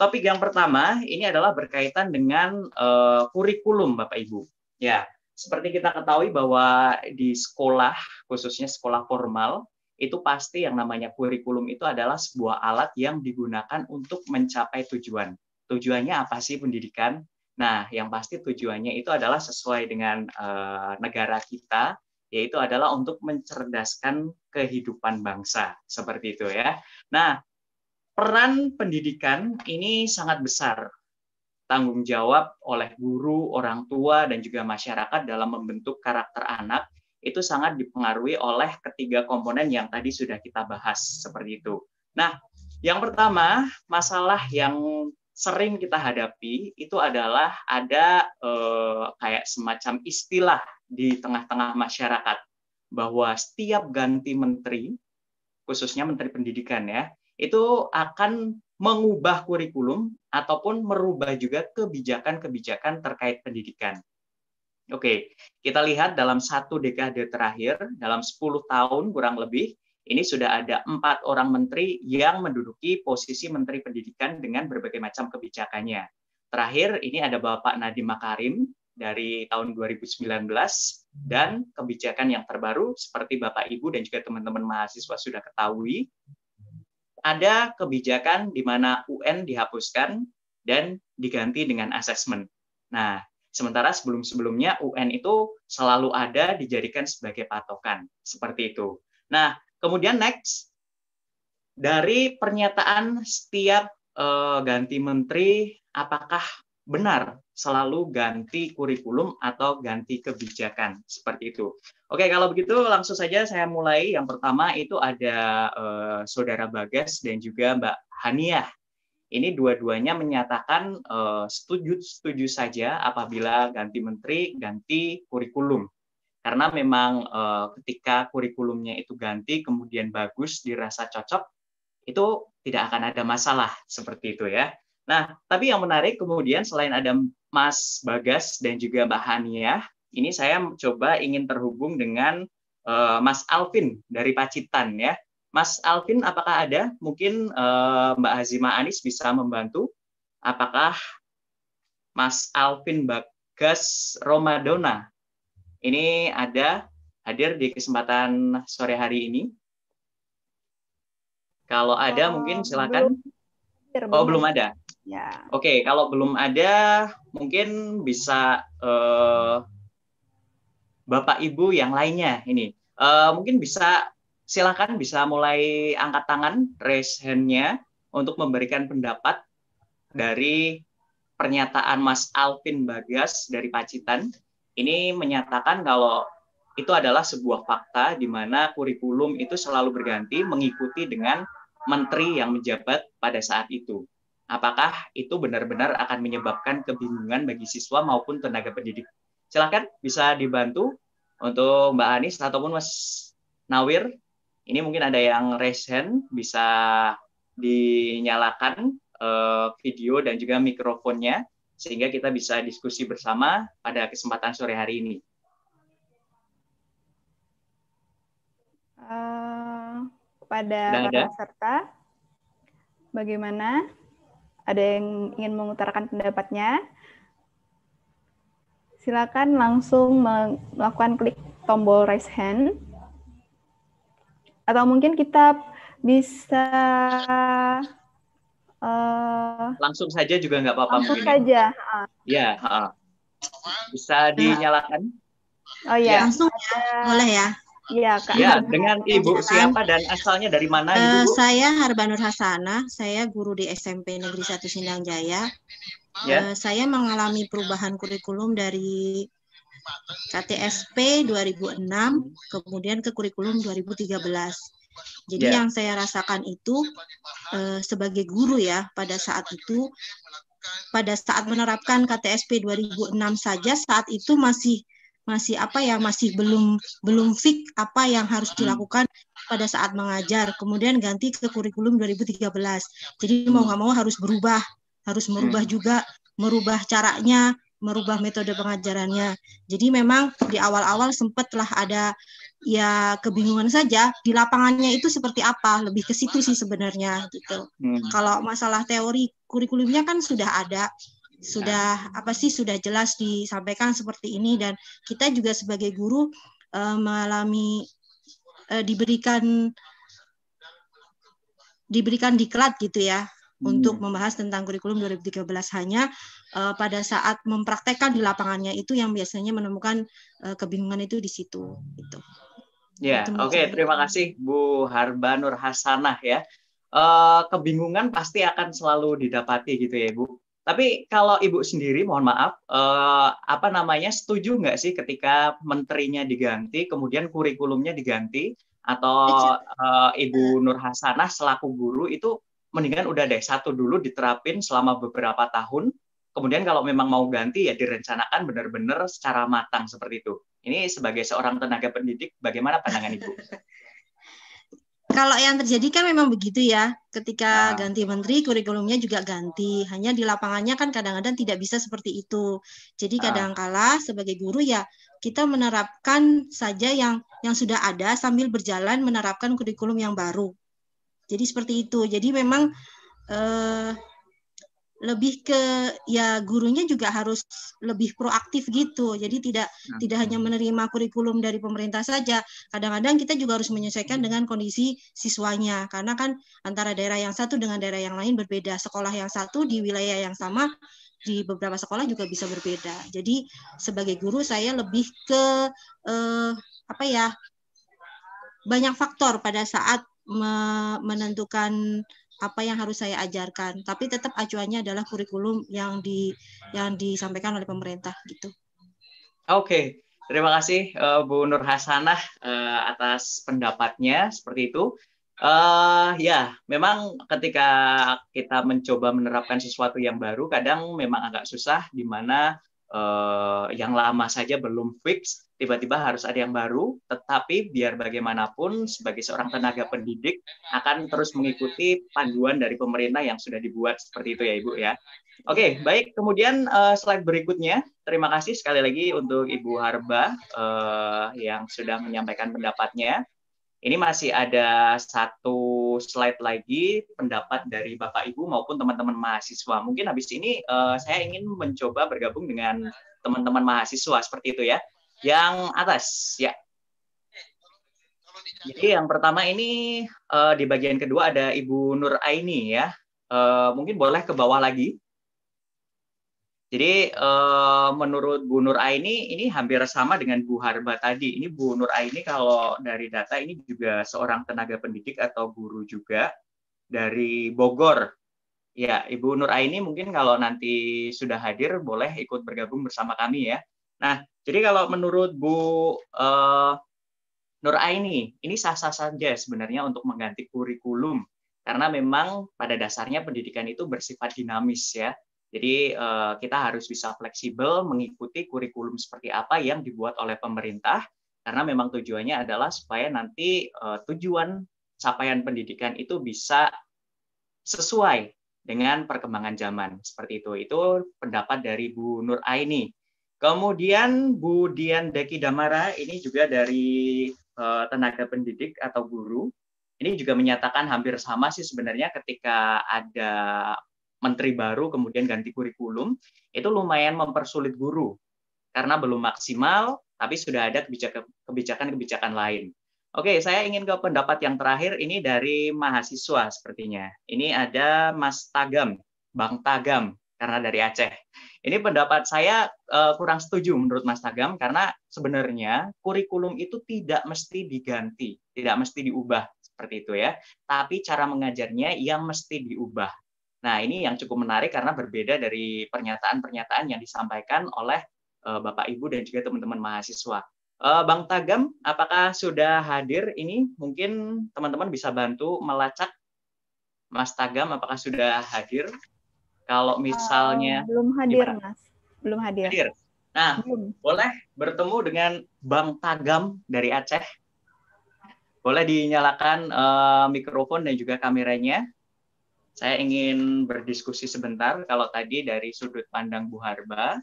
Topik yang pertama ini adalah berkaitan dengan uh, kurikulum Bapak Ibu. Ya, seperti kita ketahui bahwa di sekolah, khususnya sekolah formal, itu pasti yang namanya kurikulum itu adalah sebuah alat yang digunakan untuk mencapai tujuan. Tujuannya apa sih pendidikan? Nah, yang pasti tujuannya itu adalah sesuai dengan uh, negara kita, yaitu adalah untuk mencerdaskan kehidupan bangsa seperti itu ya. Nah, peran pendidikan ini sangat besar tanggung jawab oleh guru, orang tua, dan juga masyarakat dalam membentuk karakter anak itu sangat dipengaruhi oleh ketiga komponen yang tadi sudah kita bahas seperti itu. Nah, yang pertama masalah yang sering kita hadapi itu adalah ada eh, kayak semacam istilah di tengah-tengah masyarakat bahwa setiap ganti menteri, khususnya menteri pendidikan ya, itu akan mengubah kurikulum ataupun merubah juga kebijakan-kebijakan terkait pendidikan. Oke, kita lihat dalam satu dekade terakhir, dalam 10 tahun kurang lebih, ini sudah ada empat orang menteri yang menduduki posisi Menteri Pendidikan dengan berbagai macam kebijakannya. Terakhir, ini ada Bapak Nadiem Makarim dari tahun 2019 dan kebijakan yang terbaru seperti Bapak Ibu dan juga teman-teman mahasiswa sudah ketahui ada kebijakan di mana UN dihapuskan dan diganti dengan asesmen. Nah, sementara sebelum-sebelumnya UN itu selalu ada dijadikan sebagai patokan, seperti itu. Nah, kemudian next dari pernyataan setiap uh, ganti menteri apakah benar selalu ganti kurikulum atau ganti kebijakan seperti itu. Oke, kalau begitu langsung saja saya mulai. Yang pertama itu ada eh, saudara Bagas dan juga Mbak Haniah. Ini dua-duanya menyatakan setuju-setuju eh, saja apabila ganti menteri, ganti kurikulum karena memang eh, ketika kurikulumnya itu ganti kemudian bagus dirasa cocok itu tidak akan ada masalah seperti itu ya Nah, tapi yang menarik kemudian selain ada Mas Bagas dan juga Mbak Haniah, ini saya coba ingin terhubung dengan uh, Mas Alvin dari Pacitan ya. Mas Alvin, apakah ada? Mungkin uh, Mbak Hazima Anis bisa membantu. Apakah Mas Alvin Bagas Romadona ini ada hadir di kesempatan sore hari ini? Kalau ada, uh, mungkin eh, silakan. Belum. Oh, belum ada. Ya. Oke, okay, kalau belum ada, mungkin bisa uh, Bapak Ibu yang lainnya ini. Uh, mungkin bisa silakan bisa mulai angkat tangan, raise hand-nya untuk memberikan pendapat dari pernyataan Mas Alvin Bagas dari Pacitan. Ini menyatakan kalau itu adalah sebuah fakta di mana kurikulum itu selalu berganti mengikuti dengan menteri yang menjabat pada saat itu apakah itu benar-benar akan menyebabkan kebingungan bagi siswa maupun tenaga pendidik. Silahkan bisa dibantu untuk Mbak Anis ataupun Mas Nawir. Ini mungkin ada yang raise bisa dinyalakan uh, video dan juga mikrofonnya sehingga kita bisa diskusi bersama pada kesempatan sore hari ini. Uh, eh, pada peserta, bagaimana ada yang ingin mengutarakan pendapatnya, silakan langsung melakukan klik tombol raise hand. Atau mungkin kita bisa uh, langsung saja juga nggak apa-apa. Langsung mungkin. saja. Ya, Uh. Bisa nah. dinyalakan. Oh iya. Ya. Langsung ya. boleh ya. Iya, Kak. Ya, dengan Ibu siapa dan asalnya dari mana eh, Ibu? Uh, saya Harbanur Hasanah, saya guru di SMP Negeri 1 Sindang Jaya. Ya. Uh, saya mengalami perubahan kurikulum dari KTSP 2006 kemudian ke kurikulum 2013. Jadi yeah. yang saya rasakan itu uh, sebagai guru ya pada saat itu pada saat menerapkan KTSP 2006 saja saat itu masih masih apa ya masih belum belum fix apa yang harus hmm. dilakukan pada saat mengajar kemudian ganti ke kurikulum 2013 jadi hmm. mau nggak mau harus berubah harus hmm. merubah juga merubah caranya merubah metode pengajarannya jadi memang di awal-awal sempatlah ada ya kebingungan saja di lapangannya itu seperti apa lebih ke situ sih sebenarnya gitu kalau masalah teori kurikulumnya kan sudah ada sudah nah. apa sih sudah jelas disampaikan seperti ini dan kita juga sebagai guru uh, mengalami uh, diberikan diberikan diklat gitu ya hmm. untuk membahas tentang kurikulum 2013 hanya uh, pada saat mempraktekkan di lapangannya itu yang biasanya menemukan uh, kebingungan itu di situ gitu. Ya, oke okay, terima kasih Bu Harbanur Hasanah ya. Uh, kebingungan pasti akan selalu didapati gitu ya Bu tapi kalau Ibu sendiri, mohon maaf, eh, apa namanya setuju nggak sih ketika menterinya diganti, kemudian kurikulumnya diganti, atau eh, Ibu hmm. Nur Hasanah selaku guru itu mendingan udah deh satu dulu diterapin selama beberapa tahun, kemudian kalau memang mau ganti ya direncanakan benar-benar secara matang seperti itu. Ini sebagai seorang tenaga pendidik, bagaimana pandangan Ibu? Kalau yang terjadi kan memang begitu ya, ketika nah. ganti menteri kurikulumnya juga ganti. Hanya di lapangannya kan kadang-kadang tidak bisa seperti itu. Jadi kadang ah. kadangkala sebagai guru ya kita menerapkan saja yang yang sudah ada sambil berjalan menerapkan kurikulum yang baru. Jadi seperti itu. Jadi memang eh, lebih ke ya gurunya juga harus lebih proaktif gitu. Jadi tidak nah. tidak hanya menerima kurikulum dari pemerintah saja. Kadang-kadang kita juga harus menyesuaikan dengan kondisi siswanya karena kan antara daerah yang satu dengan daerah yang lain berbeda. Sekolah yang satu di wilayah yang sama di beberapa sekolah juga bisa berbeda. Jadi sebagai guru saya lebih ke eh, apa ya? banyak faktor pada saat menentukan apa yang harus saya ajarkan, tapi tetap acuannya adalah kurikulum yang di yang disampaikan oleh pemerintah gitu. Oke, okay. terima kasih uh, Bu Nur Hasanah uh, atas pendapatnya seperti itu. Uh, ya, memang ketika kita mencoba menerapkan sesuatu yang baru, kadang memang agak susah di mana uh, yang lama saja belum fix tiba-tiba harus ada yang baru, tetapi biar bagaimanapun sebagai seorang tenaga pendidik akan terus mengikuti panduan dari pemerintah yang sudah dibuat seperti itu ya Ibu ya. Oke, okay, baik. Kemudian uh, slide berikutnya. Terima kasih sekali lagi untuk Ibu Harba uh, yang sudah menyampaikan pendapatnya. Ini masih ada satu slide lagi pendapat dari Bapak Ibu maupun teman-teman mahasiswa. Mungkin habis ini uh, saya ingin mencoba bergabung dengan teman-teman mahasiswa seperti itu ya yang atas ya. Eh, Jadi yang pertama ini uh, di bagian kedua ada Ibu Nur Aini ya. Uh, mungkin boleh ke bawah lagi. Jadi uh, menurut Bu Nur Aini ini hampir sama dengan Bu Harba tadi. Ini Bu Nur Aini kalau dari data ini juga seorang tenaga pendidik atau guru juga dari Bogor. Ya, Ibu Nur Aini mungkin kalau nanti sudah hadir boleh ikut bergabung bersama kami ya. Nah, jadi kalau menurut Bu uh, Nur Aini, ini sah-sah saja sebenarnya untuk mengganti kurikulum karena memang pada dasarnya pendidikan itu bersifat dinamis ya. Jadi uh, kita harus bisa fleksibel mengikuti kurikulum seperti apa yang dibuat oleh pemerintah karena memang tujuannya adalah supaya nanti uh, tujuan capaian pendidikan itu bisa sesuai dengan perkembangan zaman. Seperti itu. Itu pendapat dari Bu Nur Aini. Kemudian Bu Dian Deki Damara ini juga dari uh, tenaga pendidik atau guru. Ini juga menyatakan hampir sama sih sebenarnya ketika ada menteri baru kemudian ganti kurikulum, itu lumayan mempersulit guru karena belum maksimal tapi sudah ada kebijakan-kebijakan lain. Oke, saya ingin ke pendapat yang terakhir ini dari mahasiswa sepertinya. Ini ada Mas Tagam, Bang Tagam karena dari Aceh. Ini pendapat saya uh, kurang setuju menurut Mas Tagam karena sebenarnya kurikulum itu tidak mesti diganti, tidak mesti diubah seperti itu ya. Tapi cara mengajarnya yang mesti diubah. Nah, ini yang cukup menarik karena berbeda dari pernyataan-pernyataan yang disampaikan oleh uh, Bapak Ibu dan juga teman-teman mahasiswa. Uh, Bang Tagam, apakah sudah hadir ini? Mungkin teman-teman bisa bantu melacak Mas Tagam apakah sudah hadir? Kalau eh, misalnya uh, belum hadir, gimana? Mas. Belum hadir. hadir. Nah, belum. boleh bertemu dengan Bang Tagam dari Aceh. Boleh dinyalakan uh, mikrofon dan juga kameranya. Saya ingin berdiskusi sebentar. Kalau tadi dari sudut pandang Bu Harba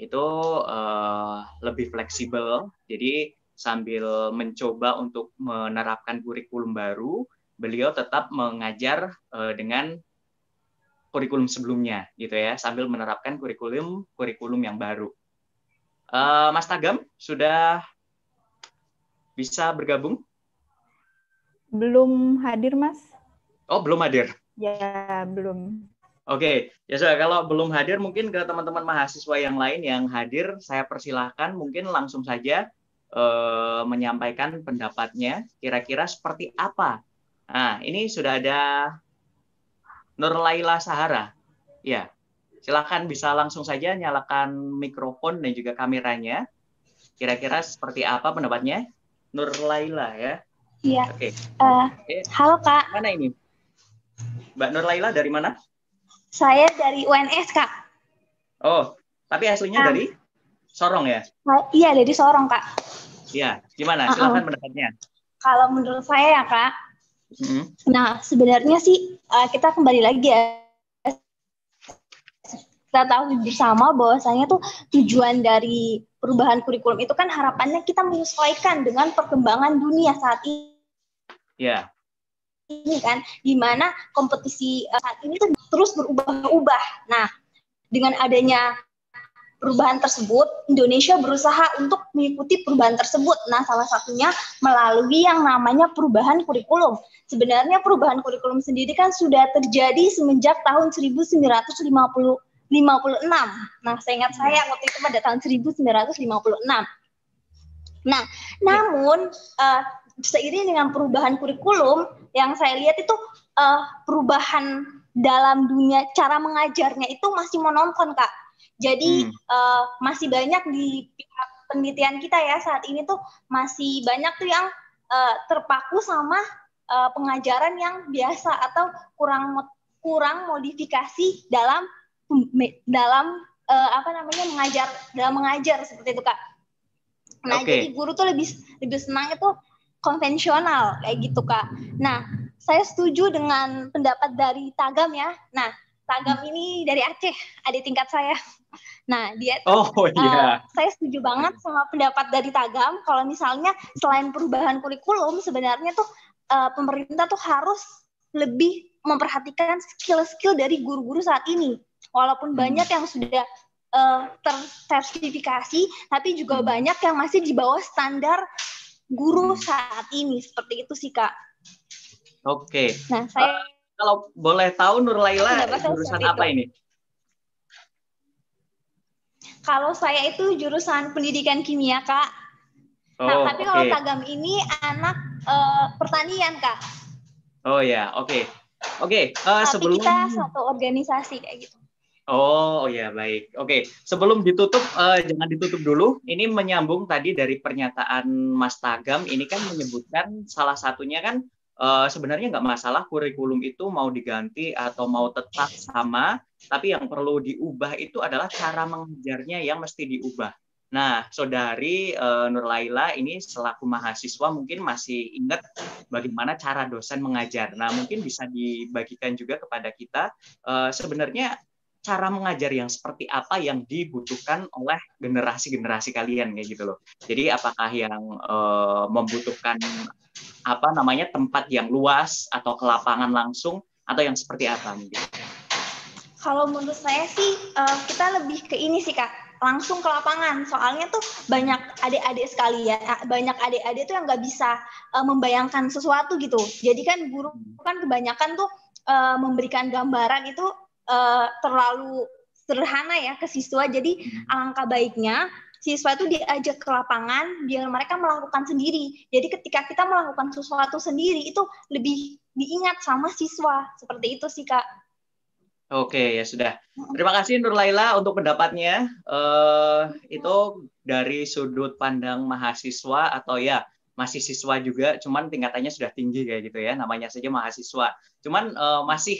itu uh, lebih fleksibel. Jadi sambil mencoba untuk menerapkan kurikulum baru, beliau tetap mengajar uh, dengan kurikulum sebelumnya gitu ya sambil menerapkan kurikulum kurikulum yang baru. Uh, Mas Tagam sudah bisa bergabung? Belum hadir, Mas. Oh, belum hadir. Ya, belum. Oke, okay. ya sudah kalau belum hadir mungkin ke teman-teman mahasiswa yang lain yang hadir saya persilahkan mungkin langsung saja uh, menyampaikan pendapatnya kira-kira seperti apa. Nah, ini sudah ada Nur Laila Sahara. Ya, silakan bisa langsung saja nyalakan mikrofon dan juga kameranya. Kira-kira seperti apa pendapatnya? Nur Laila ya. Iya. Oke. Okay. Uh, eh, okay. Halo Kak. Mana ini? Mbak Nur Laila dari mana? Saya dari UNS Kak. Oh, tapi aslinya um, dari Sorong ya? Oh, iya dari Sorong Kak. Iya. Gimana? Ah, ah. Silakan uh -oh. pendapatnya. Kalau menurut saya ya Kak, Hmm. Nah, sebenarnya sih uh, kita kembali lagi ya. Kita tahu bersama bahwasanya tuh tujuan dari perubahan kurikulum itu kan harapannya kita menyesuaikan dengan perkembangan dunia saat ini. Ya. Yeah. Ini kan dimana kompetisi eh, saat ini tuh terus berubah-ubah. Nah, dengan adanya perubahan tersebut, Indonesia berusaha untuk mengikuti perubahan tersebut. Nah, salah satunya melalui yang namanya perubahan kurikulum. Sebenarnya perubahan kurikulum sendiri kan sudah terjadi semenjak tahun 1956. Nah, saya ingat hmm. saya waktu itu pada tahun 1956. Nah, ya. namun uh, seiring dengan perubahan kurikulum yang saya lihat itu uh, perubahan dalam dunia cara mengajarnya itu masih menonton kak. Jadi hmm. uh, masih banyak di pihak penelitian kita ya saat ini tuh masih banyak tuh yang uh, terpaku sama uh, pengajaran yang biasa atau kurang kurang modifikasi dalam dalam uh, apa namanya mengajar dalam mengajar seperti itu kak. Nah okay. jadi guru tuh lebih lebih senang itu konvensional kayak gitu kak. Nah saya setuju dengan pendapat dari Tagam ya. Nah, Tagam ini dari Aceh, Ada tingkat saya. Nah, dia Oh eh, iya. Uh, saya setuju banget sama pendapat dari Tagam kalau misalnya selain perubahan kurikulum sebenarnya tuh uh, pemerintah tuh harus lebih memperhatikan skill-skill dari guru-guru saat ini. Walaupun hmm. banyak yang sudah uh, tersertifikasi, tapi juga hmm. banyak yang masih di bawah standar guru hmm. saat ini. Seperti itu sih, Kak. Oke. Nah, saya eh, kalau boleh tahu Nur Laila jurusan apa itu. ini? Kalau saya itu jurusan pendidikan kimia, Kak. Nah, oh, nah, tapi okay. kalau Tagam ini anak e, pertanian, Kak. Oh ya, oke. Okay. Oke, okay, uh, eh, sebelum kita satu organisasi kayak gitu. Oh, oh ya baik. Oke, sebelum ditutup uh, jangan ditutup dulu. Ini menyambung tadi dari pernyataan Mas Tagam. Ini kan menyebutkan salah satunya kan Uh, sebenarnya nggak masalah kurikulum itu mau diganti atau mau tetap sama, tapi yang perlu diubah itu adalah cara mengajarnya yang mesti diubah. Nah, saudari uh, eh, Nur Laila ini selaku mahasiswa mungkin masih ingat bagaimana cara dosen mengajar. Nah, mungkin bisa dibagikan juga kepada kita uh, sebenarnya cara mengajar yang seperti apa yang dibutuhkan oleh generasi-generasi kalian kayak gitu loh. Jadi apakah yang uh, membutuhkan apa namanya tempat yang luas atau ke lapangan langsung atau yang seperti apa? Kalau menurut saya sih eh, kita lebih ke ini sih kak langsung ke lapangan soalnya tuh banyak adik-adik sekali ya. Eh, banyak adik-adik tuh yang nggak bisa eh, membayangkan sesuatu gitu jadi kan guru kan kebanyakan tuh memberikan gambaran itu terlalu sederhana ya ke siswa jadi hmm. alangkah baiknya siswa itu diajak ke lapangan biar mereka melakukan sendiri. Jadi ketika kita melakukan sesuatu sendiri itu lebih diingat sama siswa. Seperti itu sih Kak. Oke ya sudah. Terima kasih Nur Laila untuk pendapatnya. Uh, itu dari sudut pandang mahasiswa atau ya masih siswa juga, cuman tingkatannya sudah tinggi kayak gitu ya, namanya saja mahasiswa. Cuman uh, masih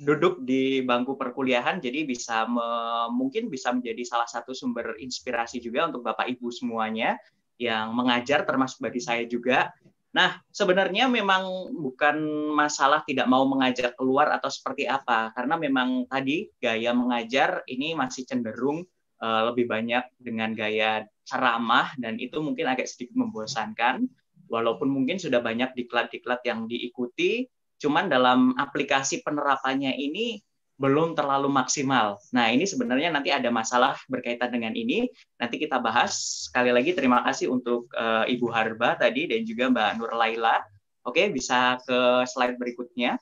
duduk di bangku perkuliahan jadi bisa me, mungkin bisa menjadi salah satu sumber inspirasi juga untuk Bapak Ibu semuanya yang mengajar termasuk bagi saya juga. Nah, sebenarnya memang bukan masalah tidak mau mengajar keluar atau seperti apa karena memang tadi gaya mengajar ini masih cenderung uh, lebih banyak dengan gaya ceramah dan itu mungkin agak sedikit membosankan walaupun mungkin sudah banyak diklat-diklat yang diikuti Cuman dalam aplikasi penerapannya ini belum terlalu maksimal. Nah, ini sebenarnya nanti ada masalah berkaitan dengan ini. Nanti kita bahas. Sekali lagi terima kasih untuk uh, Ibu Harba tadi dan juga Mbak Nur Laila. Oke, bisa ke slide berikutnya.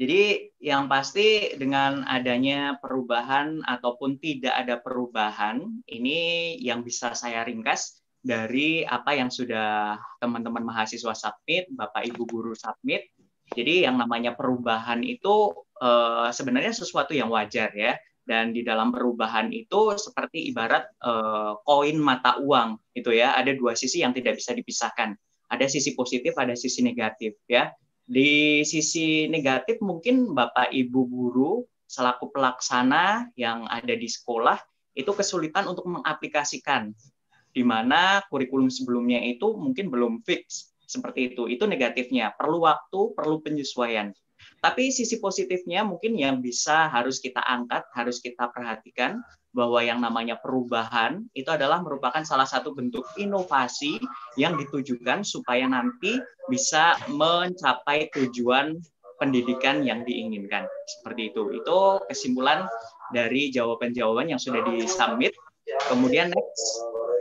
Jadi yang pasti dengan adanya perubahan ataupun tidak ada perubahan, ini yang bisa saya ringkas dari apa yang sudah teman-teman mahasiswa submit, Bapak Ibu guru submit. Jadi yang namanya perubahan itu eh, sebenarnya sesuatu yang wajar ya. Dan di dalam perubahan itu seperti ibarat koin eh, koin mata uang itu ya, ada dua sisi yang tidak bisa dipisahkan. Ada sisi positif, ada sisi negatif ya. Di sisi negatif mungkin Bapak Ibu guru selaku pelaksana yang ada di sekolah itu kesulitan untuk mengaplikasikan di mana kurikulum sebelumnya itu mungkin belum fix seperti itu. Itu negatifnya. Perlu waktu, perlu penyesuaian. Tapi sisi positifnya mungkin yang bisa harus kita angkat, harus kita perhatikan bahwa yang namanya perubahan itu adalah merupakan salah satu bentuk inovasi yang ditujukan supaya nanti bisa mencapai tujuan pendidikan yang diinginkan. Seperti itu. Itu kesimpulan dari jawaban-jawaban yang sudah disubmit. Kemudian next